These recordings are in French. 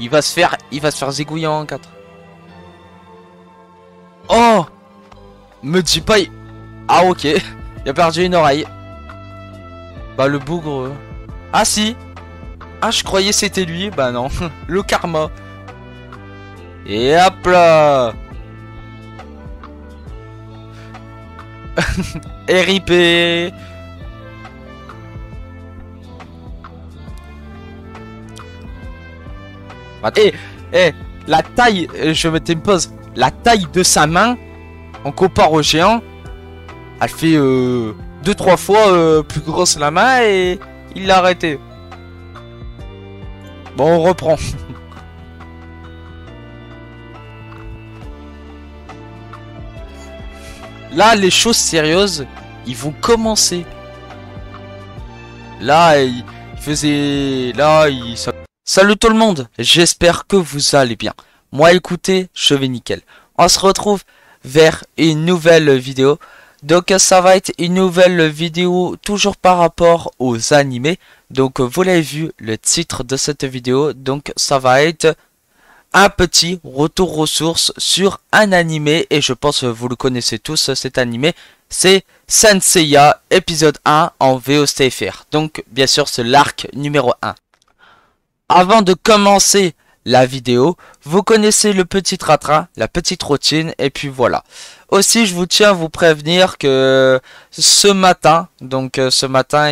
Il va se faire, il va se faire zigouiller en 4. Oh Me dis pas... Ah ok, il a perdu une oreille. Bah le bougre... Ah si Ah je croyais c'était lui, bah non. le karma. Et hop là RIP Et, eh, eh, la taille, euh, je me une la taille de sa main, En compare au géant, elle fait euh, deux, trois fois euh, plus grosse la main et il l'a arrêté. Bon, on reprend. Là, les choses sérieuses, ils vont commencer. Là, il faisait... Là, il... ça Salut tout le monde, j'espère que vous allez bien. Moi écoutez, je vais nickel. On se retrouve vers une nouvelle vidéo. Donc ça va être une nouvelle vidéo toujours par rapport aux animés. Donc vous l'avez vu, le titre de cette vidéo. Donc ça va être un petit retour aux sources sur un animé. Et je pense que vous le connaissez tous cet animé. C'est Senseiya épisode 1 en VOSTFR. Donc bien sûr c'est l'arc numéro 1. Avant de commencer la vidéo, vous connaissez le petit ratrin, la petite routine, et puis voilà. Aussi, je vous tiens à vous prévenir que ce matin, donc euh, ce matin,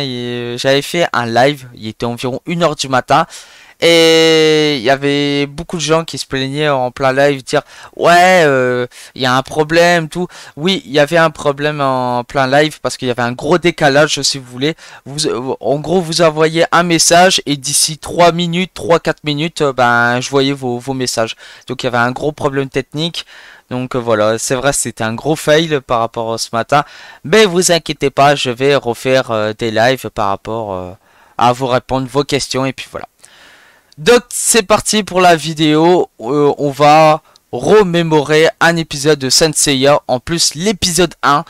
j'avais fait un live, il était environ 1h du matin, et il y avait beaucoup de gens qui se plaignaient en plein live, dire ouais, euh, il y a un problème, tout. Oui, il y avait un problème en plein live parce qu'il y avait un gros décalage, si vous voulez. Vous, euh, en gros, vous envoyez un message et d'ici 3 minutes, 3-4 minutes, euh, ben, je voyais vos, vos messages. Donc il y avait un gros problème technique. Donc voilà, c'est vrai, c'était un gros fail par rapport à ce matin. Mais vous inquiétez pas, je vais refaire des lives par rapport à vous répondre vos questions. Et puis voilà. Donc c'est parti pour la vidéo, euh, on va remémorer un épisode de Senseiya, en plus l'épisode 1.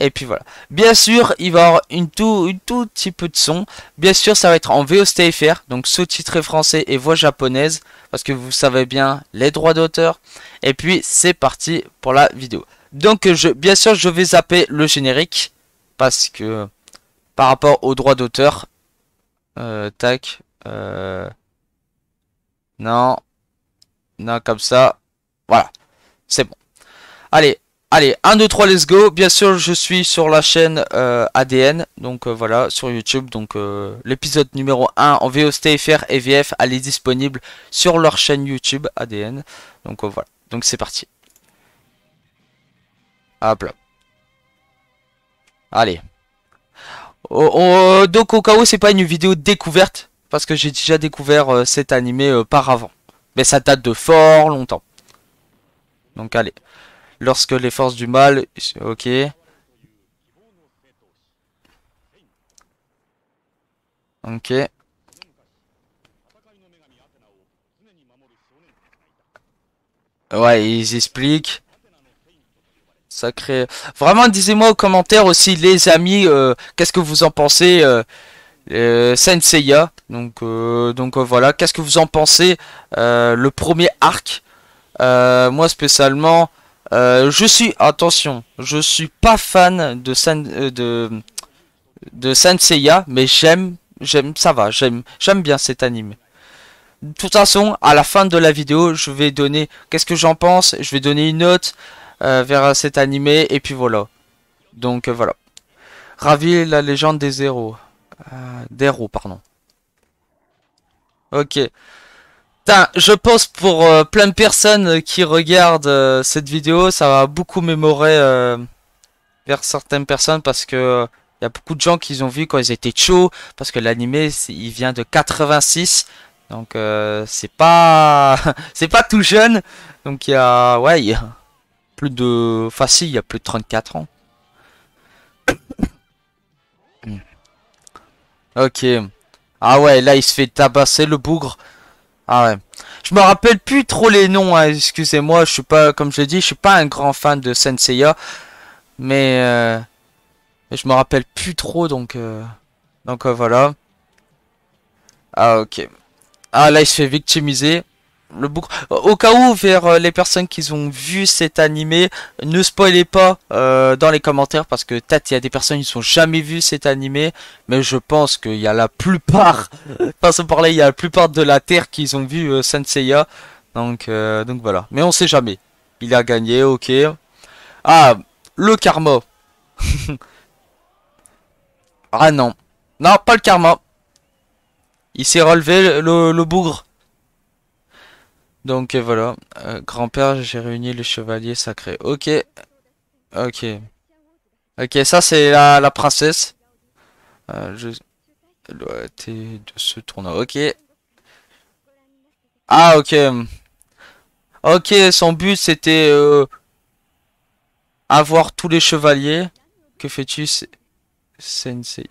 Et puis voilà. Bien sûr, il va y avoir une tout, une tout petit peu de son. Bien sûr, ça va être en VOSTFR, donc sous-titré français et voix japonaise, parce que vous savez bien les droits d'auteur. Et puis c'est parti pour la vidéo. Donc je, bien sûr, je vais zapper le générique, parce que par rapport aux droits d'auteur, euh, tac, euh, non. Non, comme ça. Voilà. C'est bon. Allez, allez, 1, 2, 3, let's go. Bien sûr, je suis sur la chaîne euh, ADN. Donc euh, voilà, sur YouTube. Donc euh, l'épisode numéro 1 en VOSTFR et VF, elle est disponible sur leur chaîne YouTube ADN. Donc voilà. Donc c'est parti. Hop là. Allez. Oh, oh, donc au cas où c'est pas une vidéo découverte, parce que j'ai déjà découvert euh, cet animé euh, par avant. Mais ça date de fort longtemps. Donc allez. Lorsque les forces du mal... Euh, ok. Ok. Ouais, ils expliquent. Sacré. Vraiment, disez-moi aux commentaires aussi, les amis, qu'est-ce que vous en pensez euh, Senseiya. Donc, euh, donc euh, voilà, qu'est-ce que vous en pensez euh, Le premier arc, moi spécialement, je suis, attention, je suis pas fan de, de, de Senseiya, mais j'aime, j'aime, ça va, j'aime, j'aime bien cet anime. De toute façon, à la fin de la vidéo, je vais donner qu'est-ce que j'en pense. Je vais donner une note vers cet animé. Et puis voilà. Donc voilà. Ravi la légende des héros. Euh, pardon. Ok. je pense pour euh, plein de personnes qui regardent euh, cette vidéo, ça va beaucoup mémorer euh, vers certaines personnes parce que il y a beaucoup de gens qui ont vu quand ils étaient chauds parce que l'animé il vient de 86. Donc c'est pas c'est pas tout jeune. Donc il y a ouais, plus de facile, il y a plus de 34 ans. Ok. Ah ouais, là il se fait tabasser le bougre. Ah ouais. Je me rappelle plus trop les noms, hein, excusez-moi, je suis pas, comme je l'ai dit, je suis pas un grand fan de Senseiya. Mais euh, je me rappelle plus trop, donc euh, donc euh, voilà. Ah ok. Ah là il se fait victimiser le Au cas où, vers euh, les personnes qui ont vu cet animé, ne spoilez pas euh, dans les commentaires parce que peut-être il y a des personnes qui sont jamais vu cet animé, mais je pense qu'il y a la plupart, par là, il y a la plupart de la Terre qui ont vu euh, Senseiya. Donc, donc voilà. Mais on sait jamais. Il a gagné, ok. Ah, le karma. ah non. Non, pas le karma. Il s'est relevé le, le bougre. Donc voilà, euh, grand-père, j'ai réuni le chevalier sacré. Ok, ok. Ok, ça c'est la, la, princesse. Euh, je... Elle doit être de ce tournoi, ok. Ah, ok. Ok, son but c'était euh, avoir tous les chevaliers. Que fais-tu, Sensei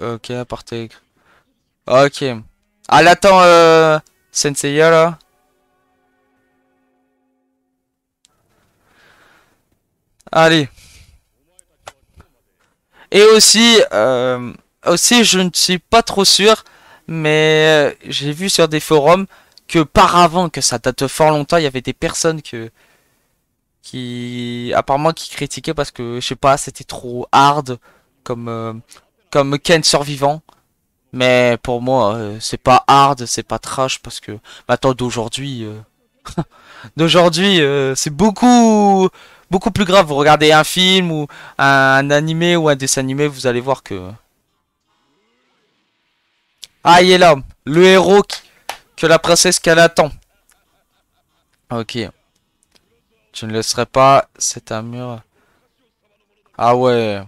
Ok, part Ok. Ah, elle Euh... Senseiya là. Hein. Allez. Et aussi, euh, aussi je ne suis pas trop sûr, mais euh, j'ai vu sur des forums que par avant, que ça date fort longtemps, il y avait des personnes que qui apparemment qui critiquaient parce que je sais pas, c'était trop hard comme euh, comme Ken survivant. Mais pour moi, euh, c'est pas hard, c'est pas trash parce que maintenant d'aujourd'hui, euh, d'aujourd'hui, euh, c'est beaucoup, beaucoup plus grave. Vous regardez un film ou un, animé ou un dessin animé, vous allez voir que. Ah, il est là, le héros que la princesse qu'elle attend. Ok. Je ne laisserai pas, c'est un Ah ouais.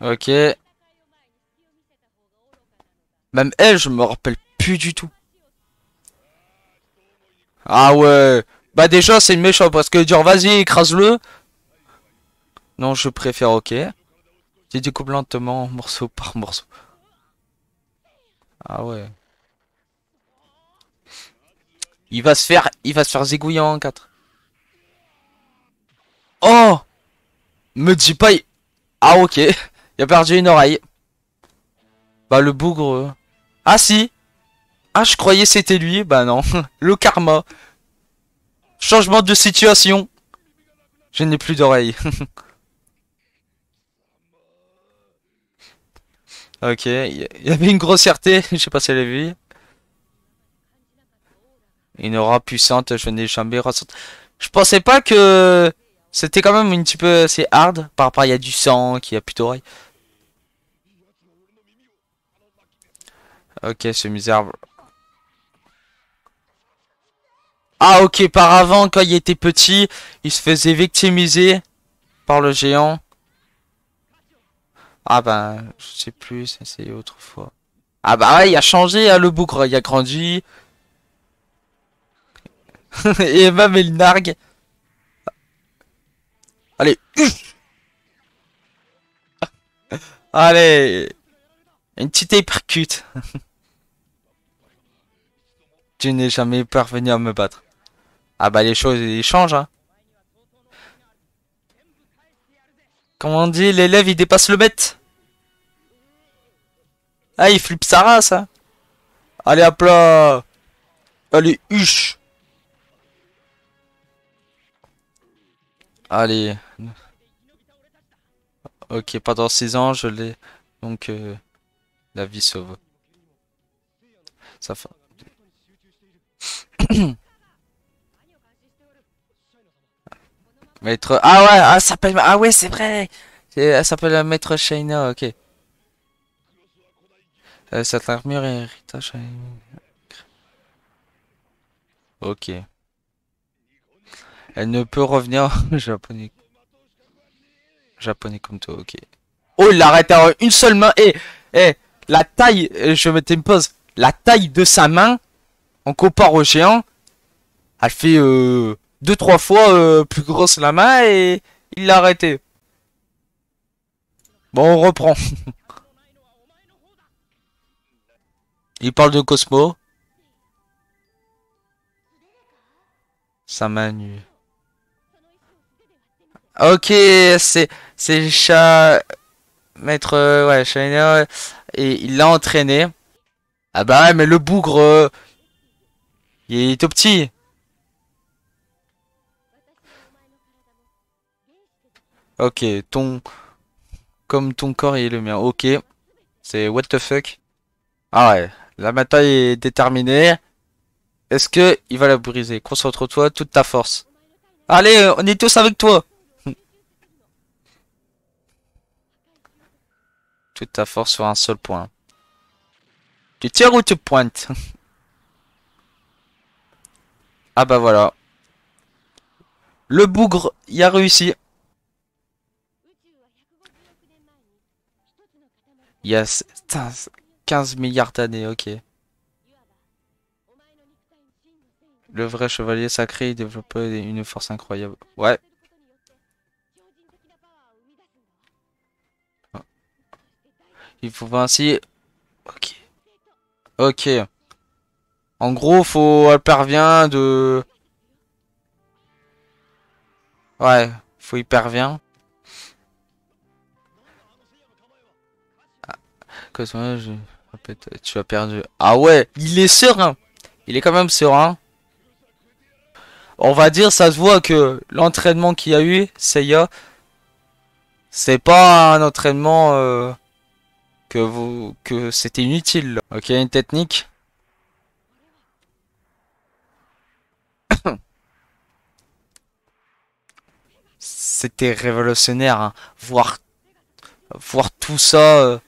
Ok. Même elle, je me rappelle plus du tout. Ah ouais. Bah déjà, c'est une méchante parce que dire vas-y, écrase-le. Non, je préfère ok. Tu découpe lentement, morceau par morceau. Ah ouais. Il va se faire, il va se faire zigouiller en 4. Oh Me dis pas... Ah ok. Il a perdu une oreille. Bah le bougre. Euh. Ah si Ah je croyais c'était lui. Bah non. le karma. Changement de situation. Je n'ai plus d'oreille. ok. Il y avait une grossièreté. je sais pas si Une aura puissante. Je n'ai jamais ressenti. Je pensais pas que... C'était quand même un petit peu... assez hard. Par rapport, il y a du sang qui a plus d'oreille. Ok, ce misère Ah ok, par avant, quand il était petit, il se faisait victimiser par le géant. Ah ben, je sais plus, ça c'est autrefois. Ah bah ouais, il a changé, hein, le bougre, il a grandi. Et même il nargue. Allez. Allez. Une petite épercute. Tu n'es jamais parvenu à me battre. Ah bah les choses, ils changent, hein. Comment on dit, l'élève, il dépasse le bête Ah, il flippe sa race, hein. Allez, à plat. Allez, huche Allez. Ok, pendant 6 ans, je l'ai... Donc, euh, la vie sauve. Ça fait... Maître... Ah ouais, elle ah, s'appelle... Ah ouais, c'est vrai Elle s'appelle euh, Maître Shaina, ok. Euh, cette armure est héritage... Ok. Elle ne peut revenir japonais. Japonais comme toi, ok. Oh, il l'arrête à euh, une seule main. Eh, eh la taille, je me une pause. La taille de sa main, en aux rochéen, elle fait euh, deux trois fois euh, plus grosse la main et il l'a arrêté. Bon, on reprend. il parle de Cosmo. Sa main nue. Ok, c'est c'est chat maître euh, ouais Shiner et il l'a entraîné. Ah bah ouais, mais le bougre il est tout petit. Ok, ton... Comme ton corps est le mien. Ok. C'est what the fuck. Ah ouais, la bataille est déterminée. Est-ce que il va la briser Concentre-toi, toute ta force. Allez, on est tous avec toi Toute ta force sur un seul point. Tu tires ou tu pointes Ah bah voilà. Le bougre y a réussi. Il y a 15 milliards d'années, ok. Le vrai chevalier sacré développe une force incroyable. Ouais. Il faut ainsi... Ok. Ok. En gros, faut, elle parvient de... Ouais, faut y parvient. Ah, que ça, Tu as perdu. Ah ouais, il est serein. Il est quand même serein. On va dire, ça se voit que l'entraînement qu'il y a eu, Seiya, c'est pas un entraînement euh, que vous que c'était inutile. Ok, une technique. c'était révolutionnaire. Hein. Voir, voir tout ça, euh,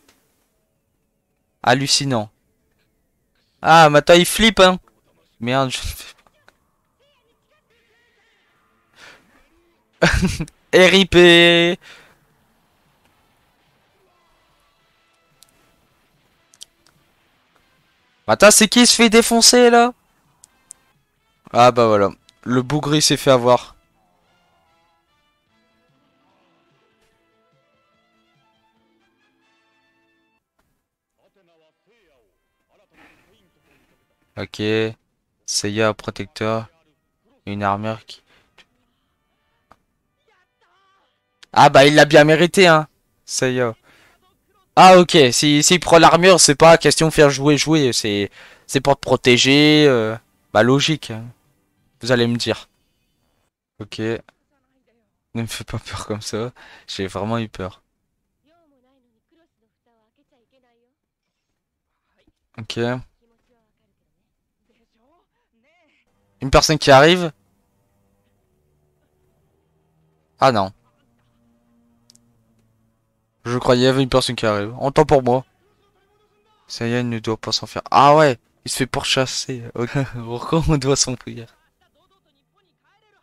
hallucinant. Ah, maintenant il flippe, hein. Merde, je... RIP Attends, c'est qui se fait défoncer là Ah bah voilà, le bougri s'est fait avoir. Ok. Seiya protecteur. Une armure qui... Ah bah il l'a bien mérité hein. Seiya. Ah ok. S'il si, prend l'armure, c'est pas question de faire jouer jouer. C'est C'est pour te protéger. Euh. Bah logique. Hein. Vous allez me dire. Ok. Ne me fais pas peur comme ça. J'ai vraiment eu peur. Ok. Une personne qui arrive. Ah non. Je croyais avait une personne qui arrive. Entends pour moi. Ça ne doit pas s'en faire. Ah ouais, il se fait pourchasser. chasser. Pourquoi on doit s'enfuir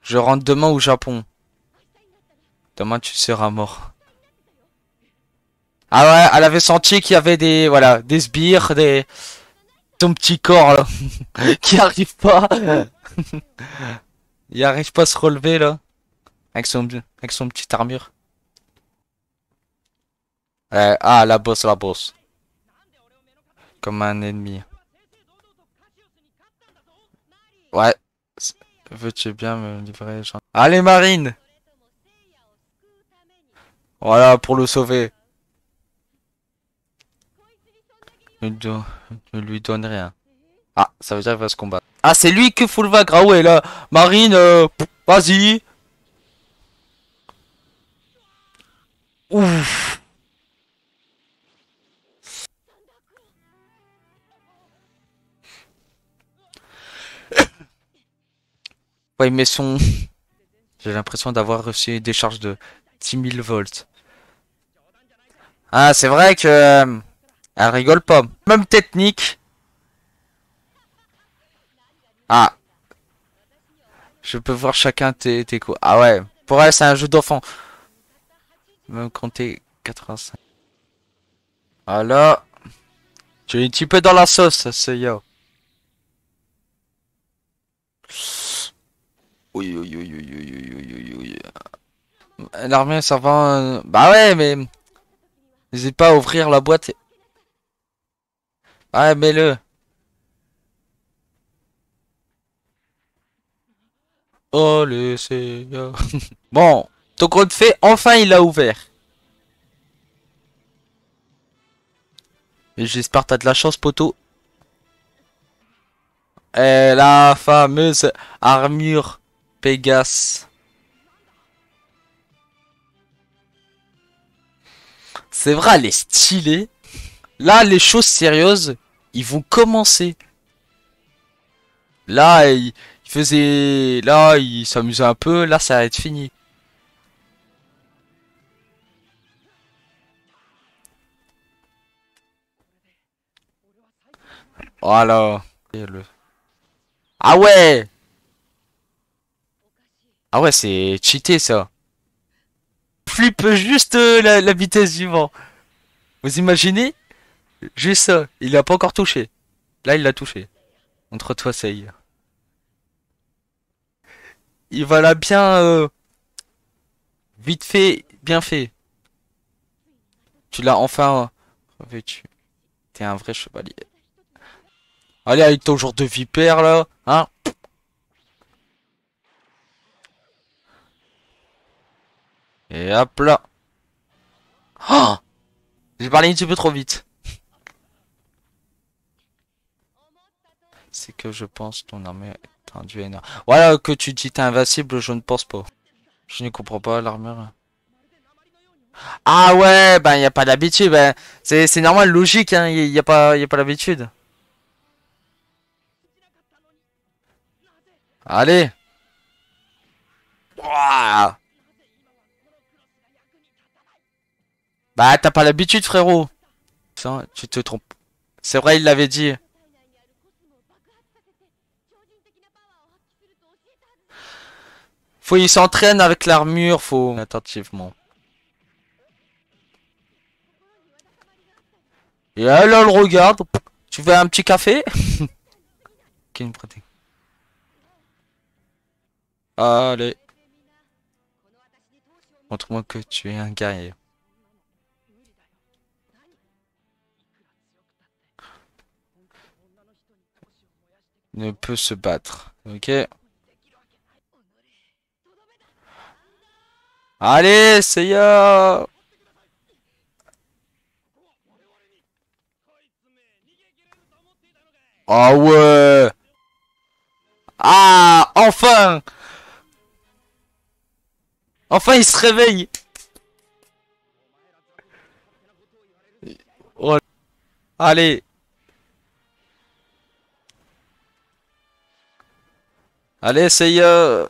Je rentre demain au Japon. Demain, tu seras mort. Ah ouais, elle avait senti qu'il y avait des, voilà, des sbires, des ton petit corps là, qui arrive pas. Il arrive pas à se relever là, avec son, avec petit armure. ah, la bosse, la bosse. Comme un ennemi. Ouais. Veux-tu bien me livrer Allez, Marine Voilà, pour le sauver. ne, lui donne rien. Ah, ça veut dire qu'il va se combattre. Ah, c'est lui que le Ah ouais, là, Marine, euh, vas-y. Ouf. Ouais, mais son... J'ai l'impression d'avoir reçu des charges de 10 000 volts. Ah, c'est vrai que... Euh, elle rigole pas. Même technique. Ah. Je peux voir chacun tes, tes coups. Ah ouais. Pour elle, c'est un jeu d'enfant. Même compter 85. Voilà. Tu es un petit peu dans la sauce, c'est yo. Oui, oui, oui, oui, oui, oui, oui, L'armée, ça va... Euh, bah ouais, mais... N'hésite pas à ouvrir la boîte ah, mets-le. Oh, le Seigneur. bon, ton compte fait, enfin il a ouvert. J'espère t'as de la chance, poteau. Et la fameuse armure Pégase. C'est vrai, elle est stylée. Là, les choses sérieuses, ils vont commencer. Là, il, faisait... Là, il s'amusait un peu. Là, ça va être fini. Voilà. Ah ouais Ah ouais, c'est cheaté ça. Flip juste euh, la vitesse du vent. Vous imaginez Juste il l'a pas encore touché. Là, il l'a touché. Entre toi, c'est Il va là bien... Euh, vite fait, bien fait. Tu l'as enfin Tu T'es un vrai chevalier. Allez, avec ton genre de vipère, là. Hein Et hop là. Oh J'ai parlé un petit peu trop vite. C'est que je pense ton armure est un énorme. Voilà que tu dis t'es invincible, je ne pense pas. Je ne comprends pas l'armure. Ah ouais, ben il n'y a pas d'habitude. Ben, c'est normal, logique, il hein, n'y a pas, y a pas l'habitude. Allez Bah t'as pas l'habitude frérot tu te trompes. C'est vrai, il l'avait dit. Faut il s'entraîne avec l'armure, faut attentivement. Et alors, le regarde. Tu veux un petit café Qui Allez. Montre-moi que tu es un guerrier. Ne peut se battre. Ok Allez, Seiya Ah ouais Ah Enfin Enfin il se réveille oh. Allez Allez, Seya.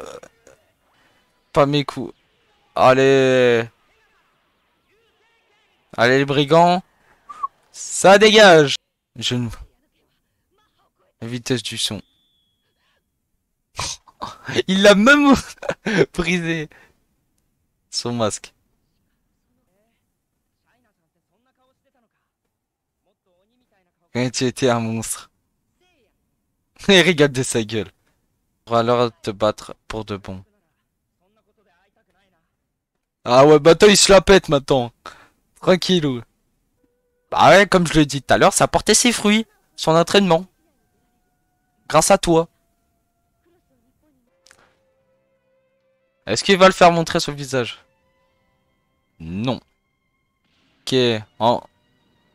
Pas mes coups. Allez Allez les brigands Ça dégage Je ne... La vitesse du son. Il l'a même brisé son masque. Et tu étais un monstre. Et regarde de sa gueule. Pour alors te battre pour de bon. Ah ouais, bah toi, il se la pète maintenant. ou Bah ouais, comme je l'ai dit tout à l'heure, ça portait ses fruits, son entraînement. Grâce à toi. Est-ce qu'il va le faire montrer son visage Non. Ok.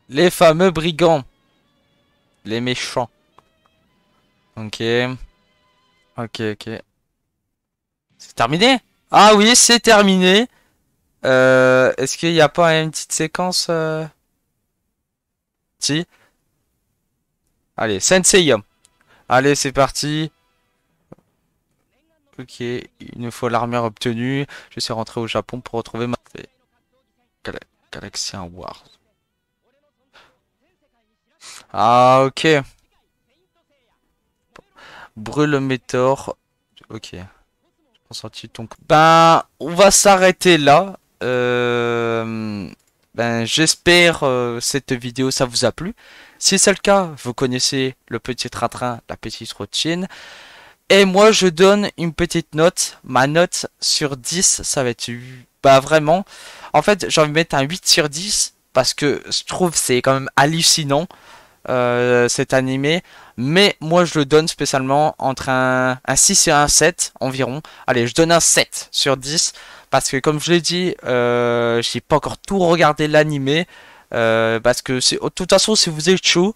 Les fameux brigands. Les méchants. Ok. Ok, ok. C'est terminé Ah oui, c'est terminé euh, Est-ce qu'il n'y a pas une petite séquence euh? Si. Allez, Sensei. Allez, c'est parti. Ok, il nous faut l'armure obtenue. Je suis rentré au Japon pour retrouver ma... Gal War. Ah, ok. Brûle Métor. Ok. On donc. Ben, on va s'arrêter là. Euh, ben, j'espère euh, cette vidéo ça vous a plu. Si c'est le cas, vous connaissez le petit train-train, la petite routine. Et moi, je donne une petite note. Ma note sur 10, ça va être... pas bah, vraiment, en fait, j'ai envie mettre un 8 sur 10 parce que je trouve c'est quand même hallucinant. Euh, cet animé. Mais moi, je le donne spécialement entre un, 6 et un 7 environ. Allez, je donne un 7 sur 10. Parce que, comme je l'ai dit, euh, j'ai pas encore tout regardé l'animé. Euh, parce que, de toute façon, si vous êtes chaud,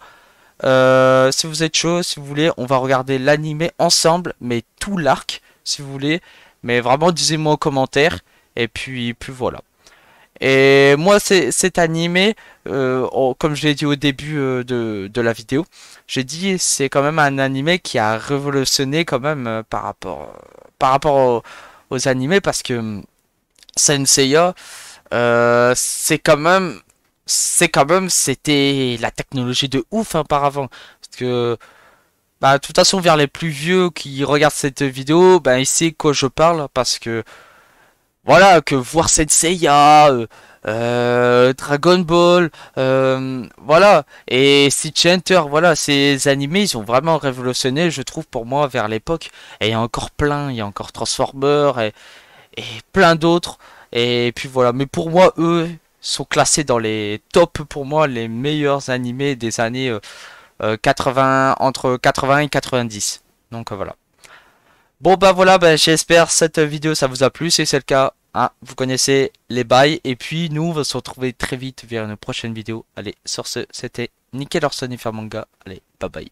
si vous êtes chaud, si vous voulez, on va regarder l'animé ensemble. Mais tout l'arc, si vous voulez. Mais vraiment, disez-moi en commentaire. Et puis, puis voilà. Et moi, cet animé, euh, comme je l'ai dit au début euh, de, la vidéo, j'ai dit c'est quand même un animé qui a révolutionné quand même euh, par rapport, par rapport aux, animés parce que hum, Senseiya, c'est quand même, c'est quand même, c'était la technologie de ouf hein, auparavant. Parce que bah, de toute façon, vers les plus vieux qui regardent cette vidéo, ben ils savent quoi je parle parce que voilà que voir Senseiya, euh, euh, Dragon Ball, euh, voilà et City Hunter, voilà ces animés ils ont vraiment révolutionné je trouve pour moi vers l'époque et il y a encore plein, il y a encore Transformers et, et plein d'autres et puis voilà mais pour moi eux sont classés dans les top, pour moi les meilleurs animés des années 80 euh, entre 80 et 90 donc voilà bon bah voilà bah, j'espère cette vidéo ça vous a plu si c'est le cas ah, vous connaissez les bails. Et puis nous, on va se retrouver très vite vers une prochaine vidéo. Allez, sur ce, c'était Nickel Orson et Allez, bye bye.